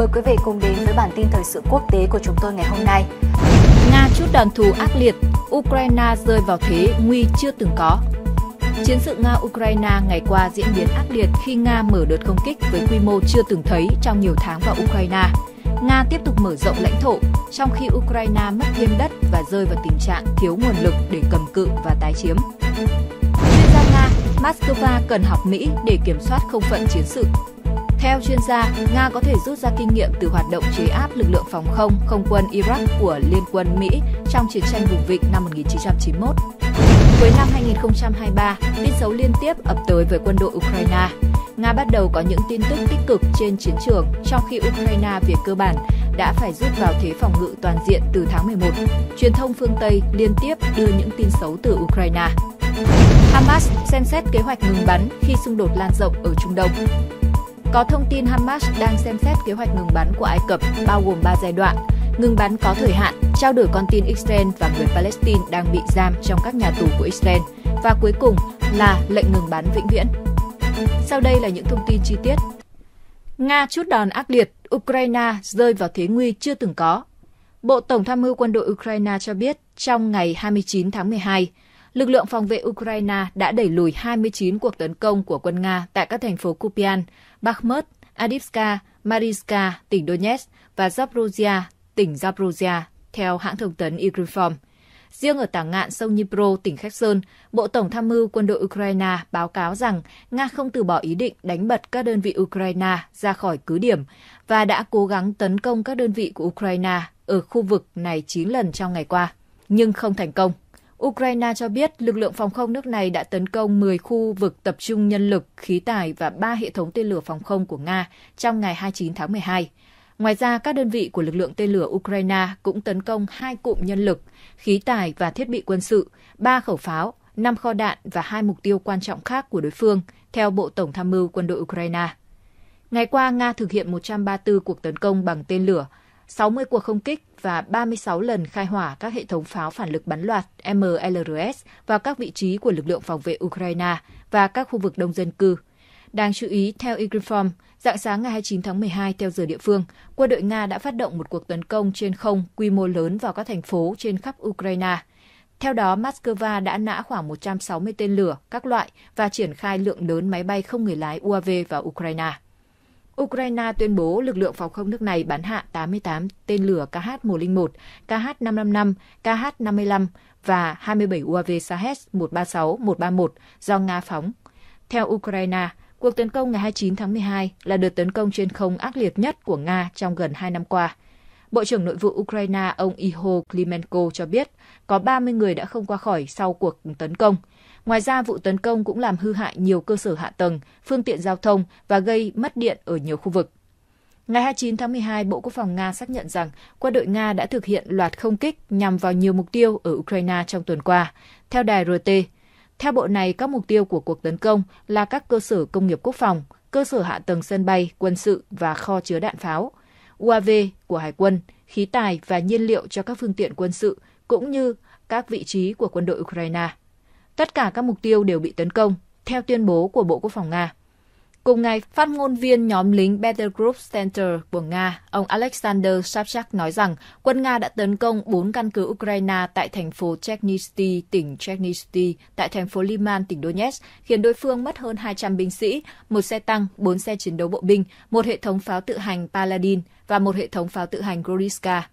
Mời quý vị cùng đến với bản tin thời sự quốc tế của chúng tôi ngày hôm nay. Nga chút đòn thù ác liệt, Ukraine rơi vào thế nguy chưa từng có. Chiến sự Nga-Ukraine ngày qua diễn biến ác liệt khi Nga mở đợt không kích với quy mô chưa từng thấy trong nhiều tháng vào Ukraine. Nga tiếp tục mở rộng lãnh thổ, trong khi Ukraine mất thêm đất và rơi vào tình trạng thiếu nguồn lực để cầm cự và tái chiếm. Chuyên gia Nga, Moscow cần học Mỹ để kiểm soát không phận chiến sự, theo chuyên gia, Nga có thể rút ra kinh nghiệm từ hoạt động chế áp lực lượng phòng không, không quân Iraq của Liên quân Mỹ trong chiến tranh vùng vịnh năm 1991. Cuối năm 2023, tin xấu liên tiếp ập tới với quân đội Ukraine. Nga bắt đầu có những tin tức tích cực trên chiến trường, trong khi Ukraine về cơ bản đã phải rút vào thế phòng ngự toàn diện từ tháng 11. Truyền thông phương Tây liên tiếp đưa những tin xấu từ Ukraine. Hamas xem xét kế hoạch ngừng bắn khi xung đột lan rộng ở Trung Đông. Có thông tin Hamas đang xem xét kế hoạch ngừng bắn của Ai Cập bao gồm 3 giai đoạn, ngừng bắn có thời hạn, trao đổi con tin Israel và người Palestine đang bị giam trong các nhà tù của Israel và cuối cùng là lệnh ngừng bắn vĩnh viễn. Sau đây là những thông tin chi tiết. Nga chút đòn ác liệt, Ukraine rơi vào thế nguy chưa từng có. Bộ Tổng tham mưu quân đội Ukraine cho biết trong ngày 29 tháng 12, lực lượng phòng vệ Ukraine đã đẩy lùi 29 cuộc tấn công của quân Nga tại các thành phố Kupian, Bakhmut, Adivska, Mariska, tỉnh Donetsk và Zaporozhia, tỉnh Zaporozhia, theo hãng thông tấn Ukrinform. Riêng ở tảng ngạn sông Dnipro, tỉnh Kherson, Bộ Tổng tham mưu quân đội Ukraine báo cáo rằng Nga không từ bỏ ý định đánh bật các đơn vị Ukraine ra khỏi cứ điểm và đã cố gắng tấn công các đơn vị của Ukraine ở khu vực này 9 lần trong ngày qua, nhưng không thành công. Ukraine cho biết lực lượng phòng không nước này đã tấn công 10 khu vực tập trung nhân lực, khí tài và 3 hệ thống tên lửa phòng không của Nga trong ngày 29 tháng 12. Ngoài ra, các đơn vị của lực lượng tên lửa Ukraine cũng tấn công hai cụm nhân lực, khí tài và thiết bị quân sự, ba khẩu pháo, năm kho đạn và hai mục tiêu quan trọng khác của đối phương, theo Bộ Tổng tham mưu quân đội Ukraine. Ngày qua, Nga thực hiện 134 cuộc tấn công bằng tên lửa 60 cuộc không kích và 36 lần khai hỏa các hệ thống pháo phản lực bắn loạt MLRS vào các vị trí của lực lượng phòng vệ Ukraine và các khu vực đông dân cư. Đáng chú ý, theo Igriform, dạng sáng ngày 29 tháng 12 theo giờ địa phương, quân đội Nga đã phát động một cuộc tấn công trên không quy mô lớn vào các thành phố trên khắp Ukraine. Theo đó, Moscow đã nã khoảng 160 tên lửa các loại và triển khai lượng lớn máy bay không người lái UAV vào Ukraine. Ukraine tuyên bố lực lượng phòng không nước này bắn hạ 88 tên lửa KH-101, KH-555, KH-55 và 27 UAV Sahes-136, 131 do Nga phóng. Theo Ukraine, cuộc tấn công ngày 29 tháng 12 là đợt tấn công trên không ác liệt nhất của Nga trong gần 2 năm qua. Bộ trưởng Nội vụ Ukraine ông Iho Klimenko cho biết có 30 người đã không qua khỏi sau cuộc tấn công, Ngoài ra, vụ tấn công cũng làm hư hại nhiều cơ sở hạ tầng, phương tiện giao thông và gây mất điện ở nhiều khu vực. Ngày 29 tháng 12, Bộ Quốc phòng Nga xác nhận rằng quân đội Nga đã thực hiện loạt không kích nhằm vào nhiều mục tiêu ở Ukraine trong tuần qua. Theo đài RT, theo bộ này, các mục tiêu của cuộc tấn công là các cơ sở công nghiệp quốc phòng, cơ sở hạ tầng sân bay, quân sự và kho chứa đạn pháo, UAV của Hải quân, khí tài và nhiên liệu cho các phương tiện quân sự, cũng như các vị trí của quân đội Ukraine. Tất cả các mục tiêu đều bị tấn công, theo tuyên bố của Bộ Quốc phòng Nga. Cùng ngày, phát ngôn viên nhóm lính group Center của Nga, ông Alexander Shapchak nói rằng quân Nga đã tấn công 4 căn cứ Ukraine tại thành phố Chernivtsi, tỉnh Chernivtsi, tại thành phố Liman, tỉnh Donetsk, khiến đối phương mất hơn 200 binh sĩ, một xe tăng, 4 xe chiến đấu bộ binh, một hệ thống pháo tự hành Paladin và một hệ thống pháo tự hành Goriska.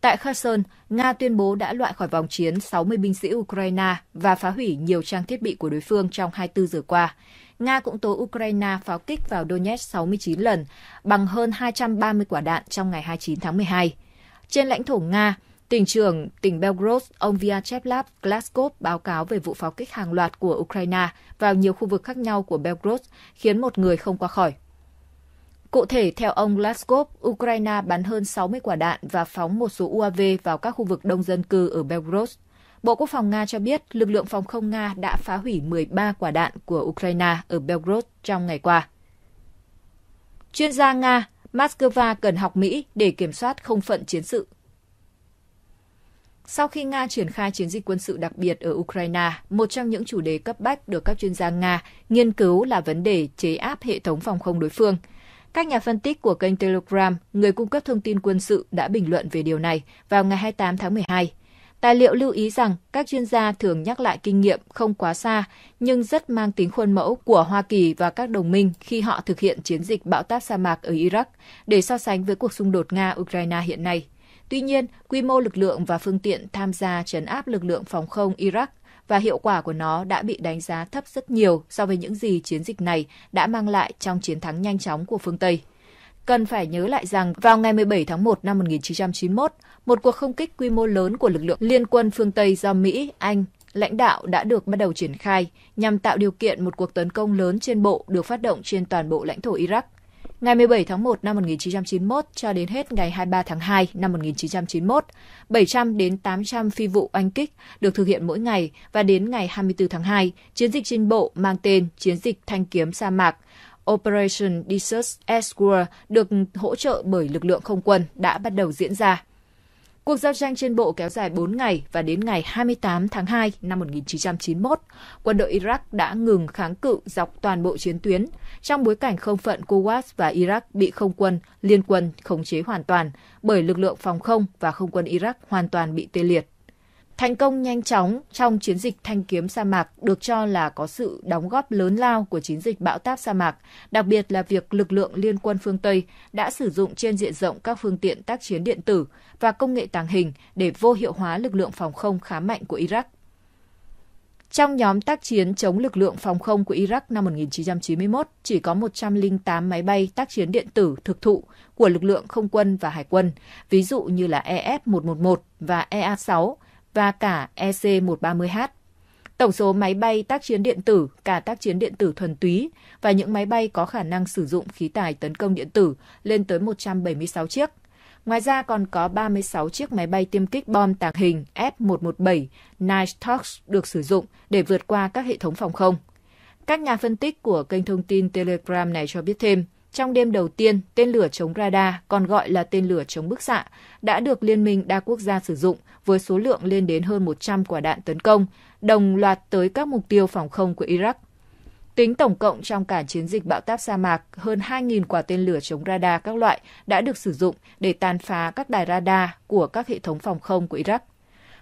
Tại Kherson, Nga tuyên bố đã loại khỏi vòng chiến 60 binh sĩ Ukraine và phá hủy nhiều trang thiết bị của đối phương trong 24 giờ qua. Nga cũng tố Ukraine pháo kích vào Donetsk 69 lần, bằng hơn 230 quả đạn trong ngày 29 tháng 12. Trên lãnh thổ Nga, tỉnh trưởng tỉnh Belgorod, ông Vyacheslav Glasgow báo cáo về vụ pháo kích hàng loạt của Ukraine vào nhiều khu vực khác nhau của Belgorod, khiến một người không qua khỏi Cụ thể, theo ông Laskov, Ukraine bắn hơn 60 quả đạn và phóng một số UAV vào các khu vực đông dân cư ở Belgorod. Bộ Quốc phòng Nga cho biết lực lượng phòng không Nga đã phá hủy 13 quả đạn của Ukraine ở Belgorod trong ngày qua. Chuyên gia Nga, Moscow cần học Mỹ để kiểm soát không phận chiến sự. Sau khi Nga triển khai chiến dịch quân sự đặc biệt ở Ukraine, một trong những chủ đề cấp bách được các chuyên gia Nga nghiên cứu là vấn đề chế áp hệ thống phòng không đối phương – các nhà phân tích của kênh Telegram, người cung cấp thông tin quân sự đã bình luận về điều này vào ngày 28 tháng 12. Tài liệu lưu ý rằng các chuyên gia thường nhắc lại kinh nghiệm không quá xa nhưng rất mang tính khuôn mẫu của Hoa Kỳ và các đồng minh khi họ thực hiện chiến dịch bão táp sa mạc ở Iraq để so sánh với cuộc xung đột Nga-Ukraine hiện nay. Tuy nhiên, quy mô lực lượng và phương tiện tham gia trấn áp lực lượng phòng không Iraq và hiệu quả của nó đã bị đánh giá thấp rất nhiều so với những gì chiến dịch này đã mang lại trong chiến thắng nhanh chóng của phương Tây. Cần phải nhớ lại rằng vào ngày 17 tháng 1 năm 1991, một cuộc không kích quy mô lớn của lực lượng liên quân phương Tây do Mỹ, Anh, lãnh đạo đã được bắt đầu triển khai nhằm tạo điều kiện một cuộc tấn công lớn trên bộ được phát động trên toàn bộ lãnh thổ Iraq ngày 17 tháng 1 năm 1991 cho đến hết ngày 23 tháng 2 năm 1991, 700 đến 800 phi vụ oanh kích được thực hiện mỗi ngày và đến ngày 24 tháng 2, chiến dịch trên bộ mang tên Chiến dịch Thanh kiếm sa mạc Operation Desert Escrow được hỗ trợ bởi lực lượng không quân đã bắt đầu diễn ra. Cuộc giao tranh trên bộ kéo dài 4 ngày và đến ngày 28 tháng 2 năm 1991, quân đội Iraq đã ngừng kháng cự dọc toàn bộ chiến tuyến trong bối cảnh không phận Kuwait và Iraq bị không quân liên quân khống chế hoàn toàn bởi lực lượng phòng không và không quân Iraq hoàn toàn bị tê liệt. Thành công nhanh chóng trong chiến dịch thanh kiếm sa mạc được cho là có sự đóng góp lớn lao của chiến dịch bão táp sa mạc, đặc biệt là việc lực lượng liên quân phương Tây đã sử dụng trên diện rộng các phương tiện tác chiến điện tử và công nghệ tàng hình để vô hiệu hóa lực lượng phòng không khá mạnh của Iraq. Trong nhóm tác chiến chống lực lượng phòng không của Iraq năm 1991, chỉ có 108 máy bay tác chiến điện tử thực thụ của lực lượng không quân và hải quân, ví dụ như là EF-111 và EA-6, và cả EC-130H. Tổng số máy bay tác chiến điện tử, cả tác chiến điện tử thuần túy và những máy bay có khả năng sử dụng khí tài tấn công điện tử lên tới 176 chiếc. Ngoài ra còn có 36 chiếc máy bay tiêm kích bom tàng hình F-117 Nighthawks được sử dụng để vượt qua các hệ thống phòng không. Các nhà phân tích của kênh thông tin Telegram này cho biết thêm, trong đêm đầu tiên, tên lửa chống radar, còn gọi là tên lửa chống bức xạ, đã được Liên minh đa quốc gia sử dụng với số lượng lên đến hơn 100 quả đạn tấn công, đồng loạt tới các mục tiêu phòng không của Iraq. Tính tổng cộng trong cả chiến dịch bão táp sa mạc, hơn 2.000 quả tên lửa chống radar các loại đã được sử dụng để tàn phá các đài radar của các hệ thống phòng không của Iraq.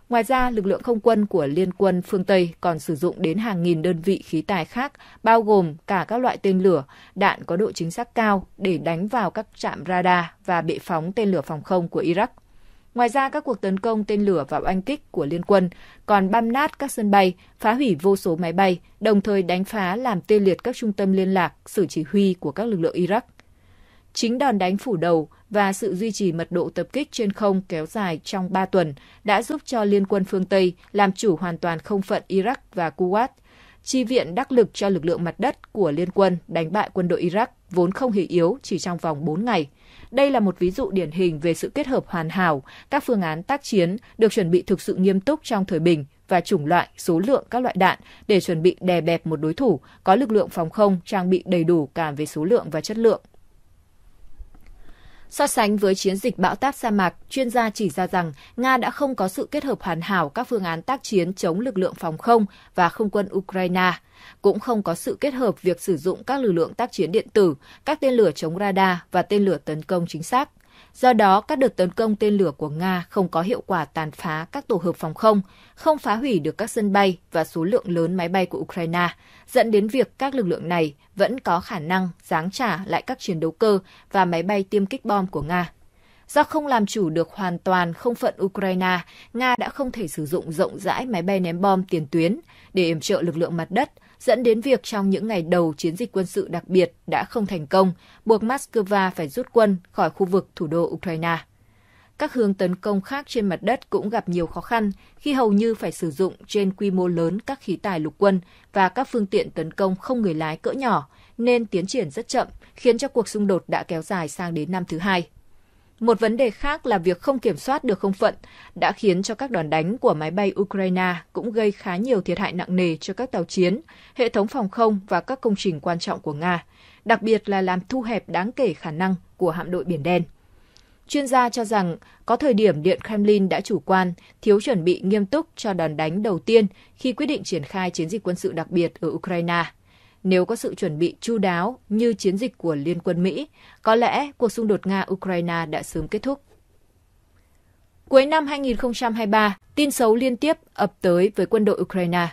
Ngoài ra, lực lượng không quân của Liên quân phương Tây còn sử dụng đến hàng nghìn đơn vị khí tài khác, bao gồm cả các loại tên lửa, đạn có độ chính xác cao để đánh vào các trạm radar và bệ phóng tên lửa phòng không của Iraq. Ngoài ra, các cuộc tấn công tên lửa và oanh kích của Liên quân còn băm nát các sân bay, phá hủy vô số máy bay, đồng thời đánh phá làm tê liệt các trung tâm liên lạc, sự chỉ huy của các lực lượng Iraq. Chính đòn đánh phủ đầu và sự duy trì mật độ tập kích trên không kéo dài trong 3 tuần đã giúp cho Liên quân phương Tây làm chủ hoàn toàn không phận Iraq và Kuwait, chi viện đắc lực cho lực lượng mặt đất của Liên quân đánh bại quân đội Iraq vốn không hề yếu chỉ trong vòng 4 ngày. Đây là một ví dụ điển hình về sự kết hợp hoàn hảo, các phương án tác chiến được chuẩn bị thực sự nghiêm túc trong thời bình và chủng loại, số lượng các loại đạn để chuẩn bị đè bẹp một đối thủ có lực lượng phòng không trang bị đầy đủ cả về số lượng và chất lượng. So sánh với chiến dịch bão táp sa mạc, chuyên gia chỉ ra rằng Nga đã không có sự kết hợp hoàn hảo các phương án tác chiến chống lực lượng phòng không và không quân Ukraine, cũng không có sự kết hợp việc sử dụng các lực lượng tác chiến điện tử, các tên lửa chống radar và tên lửa tấn công chính xác. Do đó, các đợt tấn công tên lửa của Nga không có hiệu quả tàn phá các tổ hợp phòng không, không phá hủy được các sân bay và số lượng lớn máy bay của Ukraine, dẫn đến việc các lực lượng này vẫn có khả năng giáng trả lại các chiến đấu cơ và máy bay tiêm kích bom của Nga. Do không làm chủ được hoàn toàn không phận Ukraine, Nga đã không thể sử dụng rộng rãi máy bay ném bom tiền tuyến để yểm trợ lực lượng mặt đất – dẫn đến việc trong những ngày đầu chiến dịch quân sự đặc biệt đã không thành công, buộc Moscow phải rút quân khỏi khu vực thủ đô Ukraine. Các hướng tấn công khác trên mặt đất cũng gặp nhiều khó khăn khi hầu như phải sử dụng trên quy mô lớn các khí tài lục quân và các phương tiện tấn công không người lái cỡ nhỏ, nên tiến triển rất chậm, khiến cho cuộc xung đột đã kéo dài sang đến năm thứ hai. Một vấn đề khác là việc không kiểm soát được không phận đã khiến cho các đòn đánh của máy bay Ukraine cũng gây khá nhiều thiệt hại nặng nề cho các tàu chiến, hệ thống phòng không và các công trình quan trọng của Nga, đặc biệt là làm thu hẹp đáng kể khả năng của hạm đội Biển Đen. Chuyên gia cho rằng có thời điểm Điện Kremlin đã chủ quan, thiếu chuẩn bị nghiêm túc cho đòn đánh đầu tiên khi quyết định triển khai chiến dịch quân sự đặc biệt ở Ukraine. Nếu có sự chuẩn bị chu đáo như chiến dịch của Liên quân Mỹ, có lẽ cuộc xung đột Nga-Ukraine đã sớm kết thúc. Cuối năm 2023, tin xấu liên tiếp ập tới với quân đội Ukraine.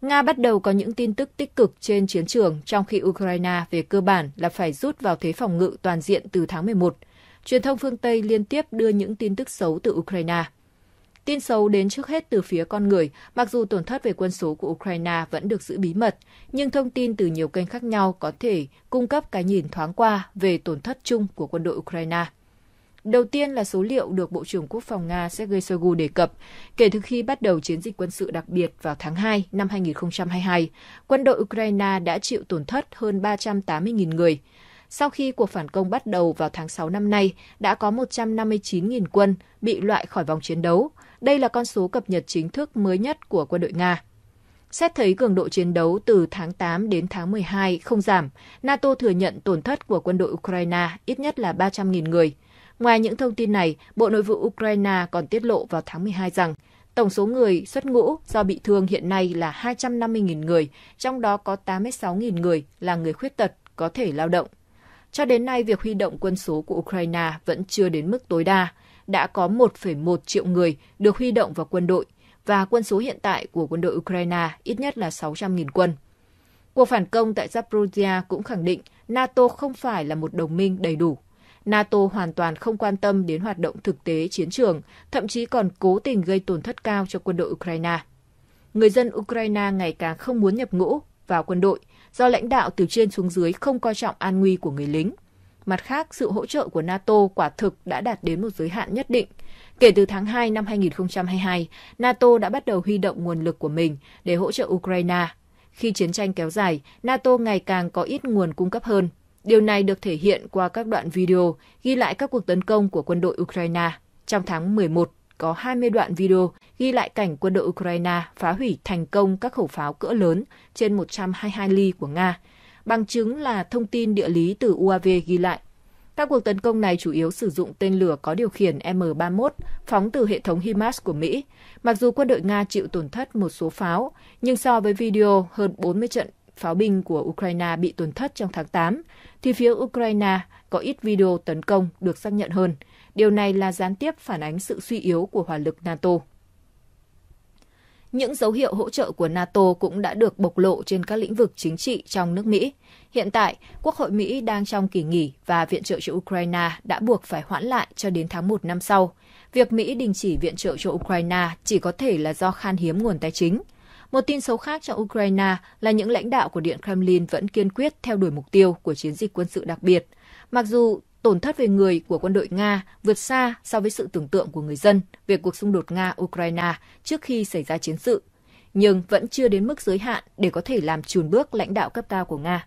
Nga bắt đầu có những tin tức tích cực trên chiến trường trong khi Ukraine về cơ bản là phải rút vào thế phòng ngự toàn diện từ tháng 11. Truyền thông phương Tây liên tiếp đưa những tin tức xấu từ Ukraine. Tin xấu đến trước hết từ phía con người, mặc dù tổn thất về quân số của Ukraine vẫn được giữ bí mật, nhưng thông tin từ nhiều kênh khác nhau có thể cung cấp cái nhìn thoáng qua về tổn thất chung của quân đội Ukraine. Đầu tiên là số liệu được Bộ trưởng Quốc phòng Nga Sergei Shoigu đề cập. Kể từ khi bắt đầu chiến dịch quân sự đặc biệt vào tháng 2 năm 2022, quân đội Ukraine đã chịu tổn thất hơn 380.000 người. Sau khi cuộc phản công bắt đầu vào tháng 6 năm nay, đã có 159.000 quân bị loại khỏi vòng chiến đấu. Đây là con số cập nhật chính thức mới nhất của quân đội Nga. Xét thấy cường độ chiến đấu từ tháng 8 đến tháng 12 không giảm, NATO thừa nhận tổn thất của quân đội Ukraine ít nhất là 300.000 người. Ngoài những thông tin này, Bộ Nội vụ Ukraine còn tiết lộ vào tháng 12 rằng tổng số người xuất ngũ do bị thương hiện nay là 250.000 người, trong đó có 86.000 người là người khuyết tật có thể lao động. Cho đến nay, việc huy động quân số của Ukraine vẫn chưa đến mức tối đa. Đã có 1,1 triệu người được huy động vào quân đội và quân số hiện tại của quân đội Ukraine ít nhất là 600.000 quân. Cuộc phản công tại Zaporizhia cũng khẳng định NATO không phải là một đồng minh đầy đủ. NATO hoàn toàn không quan tâm đến hoạt động thực tế chiến trường, thậm chí còn cố tình gây tổn thất cao cho quân đội Ukraine. Người dân Ukraine ngày càng không muốn nhập ngũ vào quân đội do lãnh đạo từ trên xuống dưới không coi trọng an nguy của người lính. Mặt khác, sự hỗ trợ của NATO quả thực đã đạt đến một giới hạn nhất định. Kể từ tháng 2 năm 2022, NATO đã bắt đầu huy động nguồn lực của mình để hỗ trợ Ukraine. Khi chiến tranh kéo dài, NATO ngày càng có ít nguồn cung cấp hơn. Điều này được thể hiện qua các đoạn video ghi lại các cuộc tấn công của quân đội Ukraine trong tháng 11 có 20 đoạn video ghi lại cảnh quân đội Ukraine phá hủy thành công các khẩu pháo cỡ lớn trên 122 ly của Nga, bằng chứng là thông tin địa lý từ UAV ghi lại. Các cuộc tấn công này chủ yếu sử dụng tên lửa có điều khiển M31 phóng từ hệ thống HIMARS của Mỹ. Mặc dù quân đội Nga chịu tổn thất một số pháo, nhưng so với video hơn 40 trận pháo binh của Ukraine bị tổn thất trong tháng 8, thì phía Ukraine có ít video tấn công được xác nhận hơn. Điều này là gián tiếp phản ánh sự suy yếu của hỏa lực NATO. Những dấu hiệu hỗ trợ của NATO cũng đã được bộc lộ trên các lĩnh vực chính trị trong nước Mỹ. Hiện tại, Quốc hội Mỹ đang trong kỳ nghỉ và viện trợ cho Ukraine đã buộc phải hoãn lại cho đến tháng 1 năm sau. Việc Mỹ đình chỉ viện trợ cho Ukraine chỉ có thể là do khan hiếm nguồn tài chính. Một tin xấu khác cho Ukraine là những lãnh đạo của Điện Kremlin vẫn kiên quyết theo đuổi mục tiêu của chiến dịch quân sự đặc biệt. Mặc dù tổn thất về người của quân đội Nga vượt xa so với sự tưởng tượng của người dân về cuộc xung đột Nga-Ukraine trước khi xảy ra chiến sự, nhưng vẫn chưa đến mức giới hạn để có thể làm chùn bước lãnh đạo cấp cao của Nga.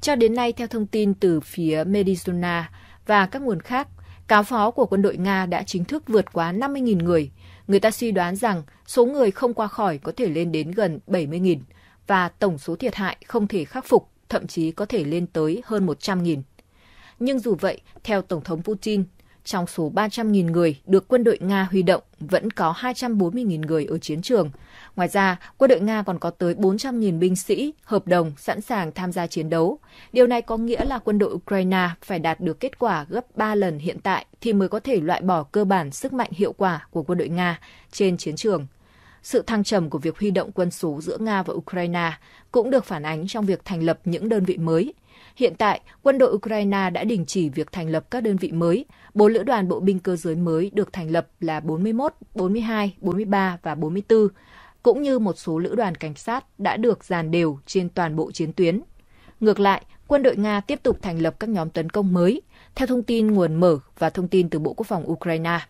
Cho đến nay, theo thông tin từ phía Medizona và các nguồn khác, cáo phó của quân đội Nga đã chính thức vượt quá 50.000 người. Người ta suy đoán rằng số người không qua khỏi có thể lên đến gần 70.000 và tổng số thiệt hại không thể khắc phục thậm chí có thể lên tới hơn 100.000. Nhưng dù vậy, theo Tổng thống Putin, trong số 300.000 người được quân đội Nga huy động, vẫn có 240.000 người ở chiến trường. Ngoài ra, quân đội Nga còn có tới 400.000 binh sĩ, hợp đồng sẵn sàng tham gia chiến đấu. Điều này có nghĩa là quân đội Ukraine phải đạt được kết quả gấp 3 lần hiện tại thì mới có thể loại bỏ cơ bản sức mạnh hiệu quả của quân đội Nga trên chiến trường. Sự thăng trầm của việc huy động quân số giữa Nga và Ukraine cũng được phản ánh trong việc thành lập những đơn vị mới – Hiện tại, quân đội Ukraine đã đình chỉ việc thành lập các đơn vị mới. Bốn lữ đoàn bộ binh cơ giới mới được thành lập là 41, 42, 43 và 44, cũng như một số lữ đoàn cảnh sát đã được dàn đều trên toàn bộ chiến tuyến. Ngược lại, quân đội Nga tiếp tục thành lập các nhóm tấn công mới, theo thông tin nguồn mở và thông tin từ Bộ Quốc phòng Ukraine.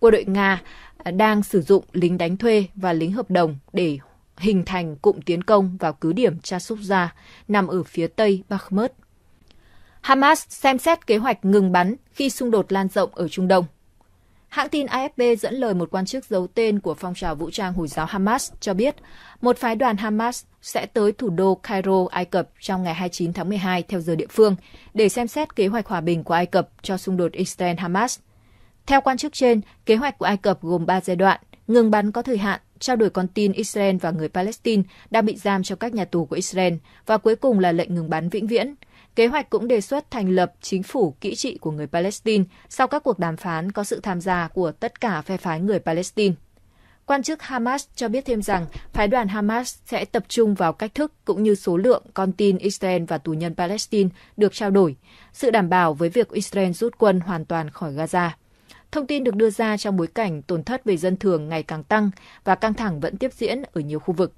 Quân đội Nga à, đang sử dụng lính đánh thuê và lính hợp đồng để hình thành cụm tiến công vào cứ điểm Chasubza nằm ở phía tây Bakhmut. Hamas xem xét kế hoạch ngừng bắn khi xung đột lan rộng ở Trung Đông. Hãng tin AFP dẫn lời một quan chức giấu tên của phong trào vũ trang Hồi giáo Hamas cho biết một phái đoàn Hamas sẽ tới thủ đô Cairo, Ai Cập trong ngày 29 tháng 12 theo giờ địa phương để xem xét kế hoạch hòa bình của Ai Cập cho xung đột Israel-Hamas. Theo quan chức trên, kế hoạch của Ai Cập gồm 3 giai đoạn, ngừng bắn có thời hạn trao đổi con tin Israel và người Palestine đang bị giam trong các nhà tù của Israel và cuối cùng là lệnh ngừng bắn vĩnh viễn. Kế hoạch cũng đề xuất thành lập chính phủ kỹ trị của người Palestine sau các cuộc đàm phán có sự tham gia của tất cả phe phái người Palestine. Quan chức Hamas cho biết thêm rằng phái đoàn Hamas sẽ tập trung vào cách thức cũng như số lượng con tin Israel và tù nhân Palestine được trao đổi, sự đảm bảo với việc Israel rút quân hoàn toàn khỏi Gaza. Thông tin được đưa ra trong bối cảnh tổn thất về dân thường ngày càng tăng và căng thẳng vẫn tiếp diễn ở nhiều khu vực.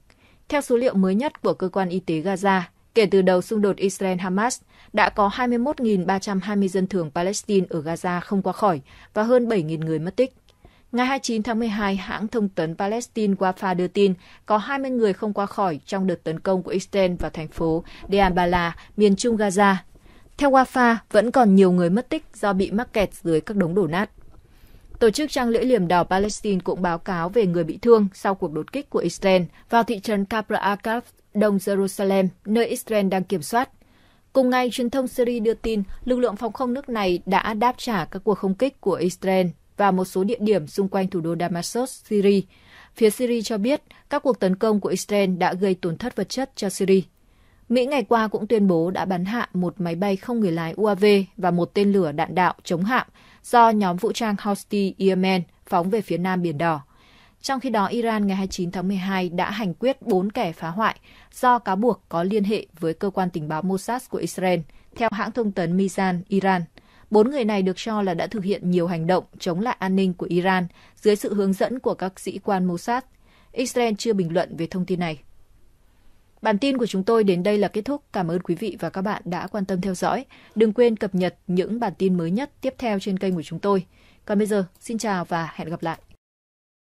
Theo số liệu mới nhất của cơ quan y tế Gaza, kể từ đầu xung đột Israel-Hamas, đã có 21.320 dân thường Palestine ở Gaza không qua khỏi và hơn 7.000 người mất tích. Ngày 29 tháng 12, hãng thông tấn Palestine Wafa đưa tin có 20 người không qua khỏi trong đợt tấn công của Israel vào thành phố Deambala, miền trung Gaza. Theo Wafa, vẫn còn nhiều người mất tích do bị mắc kẹt dưới các đống đổ nát. Tổ chức Trang Lưỡi Liềm Đỏ Palestine cũng báo cáo về người bị thương sau cuộc đột kích của Israel vào thị trấn Kabra Akaf, đông Jerusalem, nơi Israel đang kiểm soát. Cùng ngày, truyền thông Syria đưa tin lực lượng phòng không nước này đã đáp trả các cuộc không kích của Israel và một số địa điểm xung quanh thủ đô Damascus, Syria. Phía Syria cho biết các cuộc tấn công của Israel đã gây tổn thất vật chất cho Syria. Mỹ ngày qua cũng tuyên bố đã bắn hạ một máy bay không người lái UAV và một tên lửa đạn đạo chống hạm do nhóm vũ trang Houthi Yemen phóng về phía nam Biển Đỏ. Trong khi đó, Iran ngày 29 tháng 12 đã hành quyết 4 kẻ phá hoại do cáo buộc có liên hệ với cơ quan tình báo Mossad của Israel, theo hãng thông tấn Mizan, Iran. Bốn người này được cho là đã thực hiện nhiều hành động chống lại an ninh của Iran dưới sự hướng dẫn của các sĩ quan Mossad. Israel chưa bình luận về thông tin này. Bản tin của chúng tôi đến đây là kết thúc. Cảm ơn quý vị và các bạn đã quan tâm theo dõi. Đừng quên cập nhật những bản tin mới nhất tiếp theo trên kênh của chúng tôi. Còn bây giờ, xin chào và hẹn gặp lại.